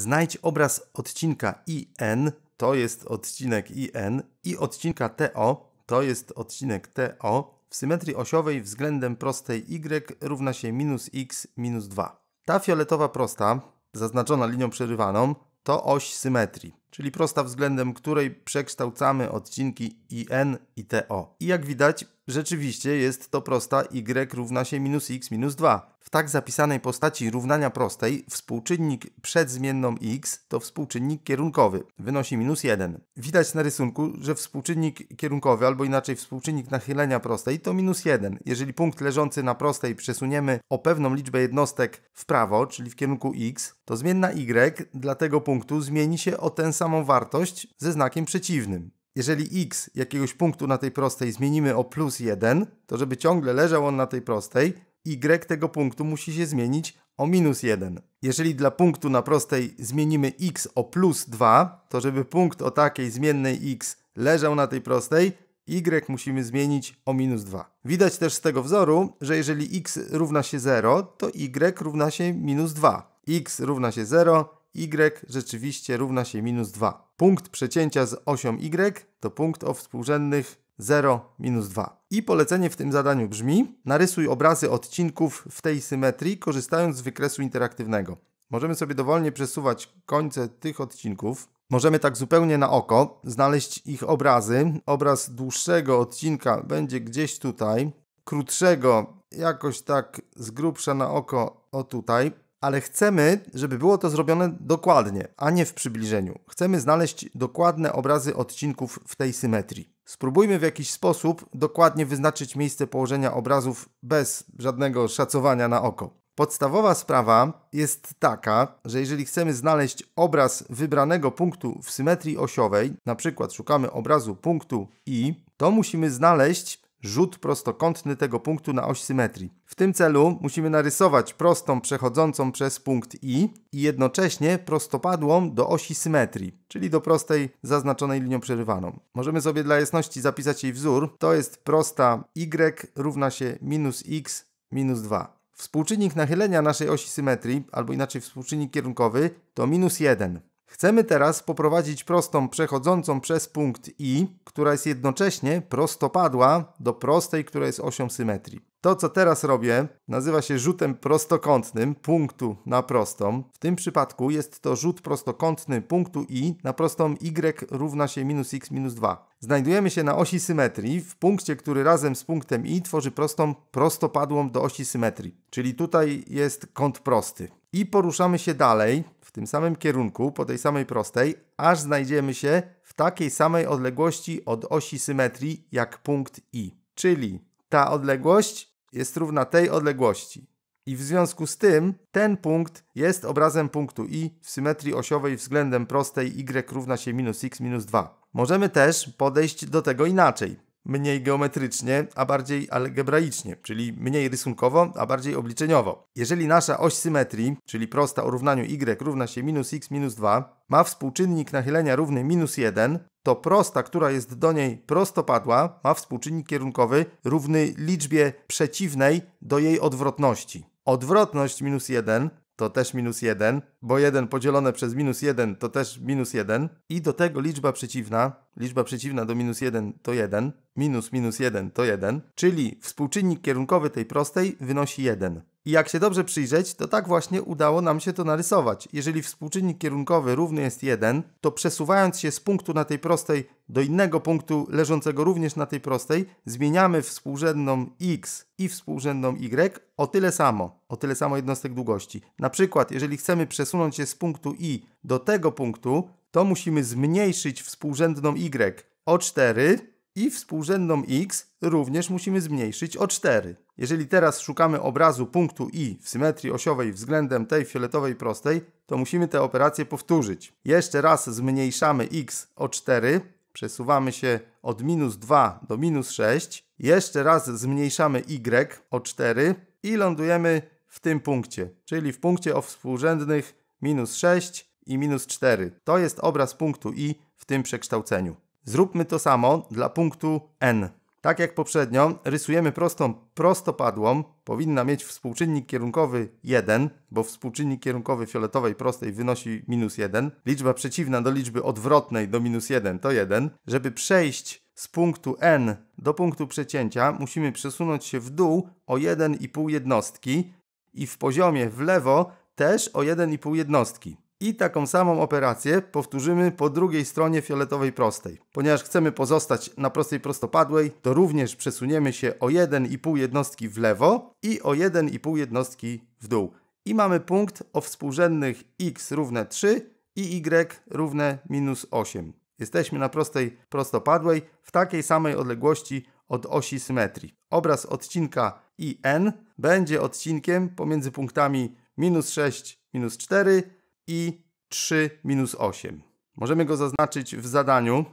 Znajdź obraz odcinka IN, to jest odcinek IN, i odcinka TO, to jest odcinek TO, w symetrii osiowej względem prostej Y równa się minus x minus 2. Ta fioletowa prosta, zaznaczona linią przerywaną, to oś symetrii czyli prosta względem której przekształcamy odcinki IN i TO. I jak widać, rzeczywiście jest to prosta Y równa się minus X minus 2. W tak zapisanej postaci równania prostej współczynnik przed zmienną X to współczynnik kierunkowy, wynosi minus 1. Widać na rysunku, że współczynnik kierunkowy, albo inaczej współczynnik nachylenia prostej to minus 1. Jeżeli punkt leżący na prostej przesuniemy o pewną liczbę jednostek w prawo, czyli w kierunku X, to zmienna Y dla tego punktu zmieni się o ten sam samą wartość ze znakiem przeciwnym. Jeżeli x jakiegoś punktu na tej prostej zmienimy o plus 1, to żeby ciągle leżał on na tej prostej, y tego punktu musi się zmienić o minus 1. Jeżeli dla punktu na prostej zmienimy x o plus 2, to żeby punkt o takiej zmiennej x leżał na tej prostej, y musimy zmienić o minus 2. Widać też z tego wzoru, że jeżeli x równa się 0, to y równa się minus 2. x równa się 0, y rzeczywiście równa się minus 2. Punkt przecięcia z osią y to punkt o współrzędnych 0, minus 2. I polecenie w tym zadaniu brzmi: narysuj obrazy odcinków w tej symetrii, korzystając z wykresu interaktywnego. Możemy sobie dowolnie przesuwać końce tych odcinków. Możemy tak zupełnie na oko znaleźć ich obrazy. Obraz dłuższego odcinka będzie gdzieś tutaj, krótszego jakoś tak z grubsza na oko o tutaj ale chcemy, żeby było to zrobione dokładnie, a nie w przybliżeniu. Chcemy znaleźć dokładne obrazy odcinków w tej symetrii. Spróbujmy w jakiś sposób dokładnie wyznaczyć miejsce położenia obrazów bez żadnego szacowania na oko. Podstawowa sprawa jest taka, że jeżeli chcemy znaleźć obraz wybranego punktu w symetrii osiowej, na przykład szukamy obrazu punktu I, to musimy znaleźć rzut prostokątny tego punktu na oś symetrii. W tym celu musimy narysować prostą przechodzącą przez punkt I i jednocześnie prostopadłą do osi symetrii, czyli do prostej zaznaczonej linią przerywaną. Możemy sobie dla jasności zapisać jej wzór. To jest prosta Y równa się minus X minus 2. Współczynnik nachylenia naszej osi symetrii, albo inaczej współczynnik kierunkowy, to minus 1. Chcemy teraz poprowadzić prostą przechodzącą przez punkt I, która jest jednocześnie prostopadła do prostej, która jest osią symetrii. To, co teraz robię, nazywa się rzutem prostokątnym punktu na prostą. W tym przypadku jest to rzut prostokątny punktu i na prostą y równa się minus x minus 2. Znajdujemy się na osi symetrii, w punkcie, który razem z punktem i tworzy prostą prostopadłą do osi symetrii. Czyli tutaj jest kąt prosty. I poruszamy się dalej w tym samym kierunku, po tej samej prostej, aż znajdziemy się w takiej samej odległości od osi symetrii jak punkt I. Czyli ta odległość jest równa tej odległości. I w związku z tym ten punkt jest obrazem punktu i w symetrii osiowej względem prostej y równa się minus x minus 2. Możemy też podejść do tego inaczej mniej geometrycznie, a bardziej algebraicznie, czyli mniej rysunkowo, a bardziej obliczeniowo. Jeżeli nasza oś symetrii, czyli prosta o równaniu y równa się minus x minus 2, ma współczynnik nachylenia równy minus 1, to prosta, która jest do niej prostopadła, ma współczynnik kierunkowy równy liczbie przeciwnej do jej odwrotności. Odwrotność minus 1 to też minus 1, bo 1 podzielone przez minus 1 to też minus 1 i do tego liczba przeciwna, liczba przeciwna do minus 1 to 1, minus minus 1 to 1, czyli współczynnik kierunkowy tej prostej wynosi 1. I jak się dobrze przyjrzeć, to tak właśnie udało nam się to narysować. Jeżeli współczynnik kierunkowy równy jest 1, to przesuwając się z punktu na tej prostej do innego punktu leżącego również na tej prostej, zmieniamy współrzędną x i współrzędną y o tyle samo, o tyle samo jednostek długości. Na przykład, jeżeli chcemy przesunąć się z punktu i do tego punktu, to musimy zmniejszyć współrzędną y o 4 i współrzędną x również musimy zmniejszyć o 4. Jeżeli teraz szukamy obrazu punktu i w symetrii osiowej względem tej fioletowej prostej, to musimy tę operację powtórzyć. Jeszcze raz zmniejszamy x o 4, przesuwamy się od minus 2 do minus 6, jeszcze raz zmniejszamy y o 4 i lądujemy w tym punkcie, czyli w punkcie o współrzędnych minus 6 i minus 4. To jest obraz punktu i w tym przekształceniu. Zróbmy to samo dla punktu n. Tak jak poprzednio, rysujemy prostą prostopadłą, powinna mieć współczynnik kierunkowy 1, bo współczynnik kierunkowy fioletowej prostej wynosi minus 1. Liczba przeciwna do liczby odwrotnej do minus 1 to 1. Żeby przejść z punktu n do punktu przecięcia, musimy przesunąć się w dół o 1,5 jednostki i w poziomie w lewo też o 1,5 jednostki. I taką samą operację powtórzymy po drugiej stronie fioletowej prostej. Ponieważ chcemy pozostać na prostej prostopadłej, to również przesuniemy się o 1,5 jednostki w lewo i o 1,5 jednostki w dół. I mamy punkt o współrzędnych x równe 3 i y równe minus 8. Jesteśmy na prostej prostopadłej w takiej samej odległości od osi symetrii. Obraz odcinka IN będzie odcinkiem pomiędzy punktami minus 6, minus 4 i 3 minus 8. Możemy go zaznaczyć w zadaniu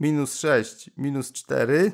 minus 6, minus 4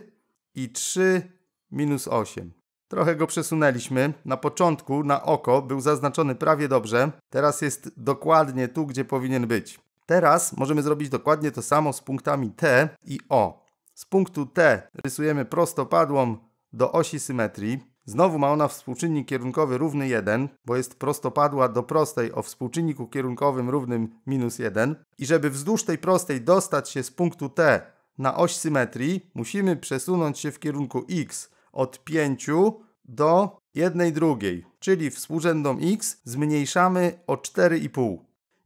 i 3, minus 8. Trochę go przesunęliśmy. Na początku, na oko, był zaznaczony prawie dobrze. Teraz jest dokładnie tu, gdzie powinien być. Teraz możemy zrobić dokładnie to samo z punktami T i O. Z punktu T rysujemy prostopadłą do osi symetrii. Znowu ma ona współczynnik kierunkowy równy 1, bo jest prostopadła do prostej o współczynniku kierunkowym równym minus 1. I żeby wzdłuż tej prostej dostać się z punktu T na oś symetrii, musimy przesunąć się w kierunku x od 5 do 1 drugiej, czyli współrzędną x zmniejszamy o 4,5.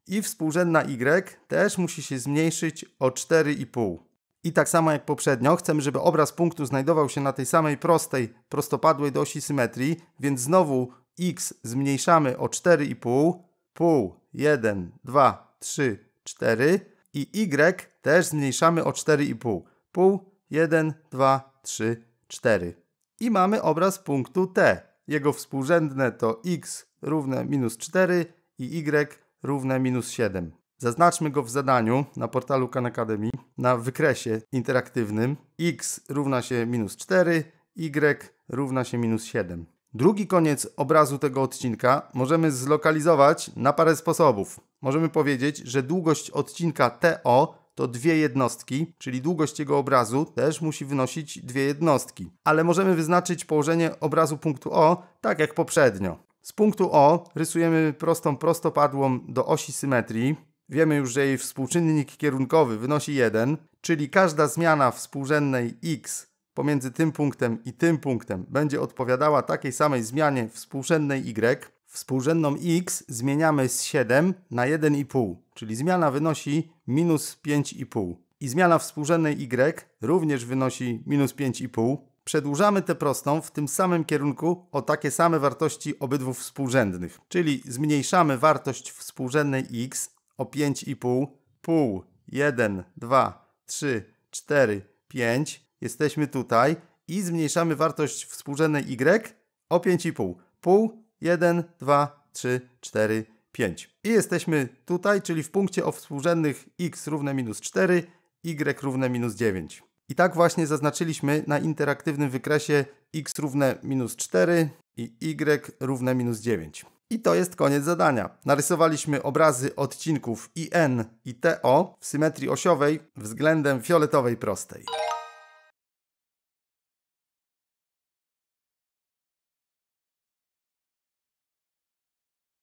I współrzędna y też musi się zmniejszyć o 4,5. I tak samo jak poprzednio, chcemy, żeby obraz punktu znajdował się na tej samej prostej, prostopadłej do osi symetrii, więc znowu x zmniejszamy o 4,5, pół, 1, 2, 3, 4 i y też zmniejszamy o 4,5, pół, 1, 2, 3, 4. I mamy obraz punktu T. Jego współrzędne to x równe minus 4 i y równe minus 7. Zaznaczmy go w zadaniu na portalu Khan Academy na wykresie interaktywnym x równa się minus 4, y równa się minus 7. Drugi koniec obrazu tego odcinka możemy zlokalizować na parę sposobów. Możemy powiedzieć, że długość odcinka TO to dwie jednostki, czyli długość jego obrazu też musi wynosić dwie jednostki. Ale możemy wyznaczyć położenie obrazu punktu O tak jak poprzednio. Z punktu O rysujemy prostą prostopadłą do osi symetrii, Wiemy już, że jej współczynnik kierunkowy wynosi 1, czyli każda zmiana współrzędnej x pomiędzy tym punktem i tym punktem będzie odpowiadała takiej samej zmianie współrzędnej y. Współrzędną x zmieniamy z 7 na 1,5, czyli zmiana wynosi minus 5,5. I zmiana współrzędnej y również wynosi minus 5,5. Przedłużamy tę prostą w tym samym kierunku o takie same wartości obydwu współrzędnych, czyli zmniejszamy wartość współrzędnej x o 5,5, pół, 1, 2, 3, 4, 5, jesteśmy tutaj i zmniejszamy wartość współrzędnej y o 5,5. Pół, 1, 2, 3, 4, 5. I jesteśmy tutaj, czyli w punkcie o współrzędnych x równe minus 4, y równe minus 9. I tak właśnie zaznaczyliśmy na interaktywnym wykresie x równe minus 4 i y równe minus 9. I to jest koniec zadania. Narysowaliśmy obrazy odcinków IN i TO w symetrii osiowej względem fioletowej prostej.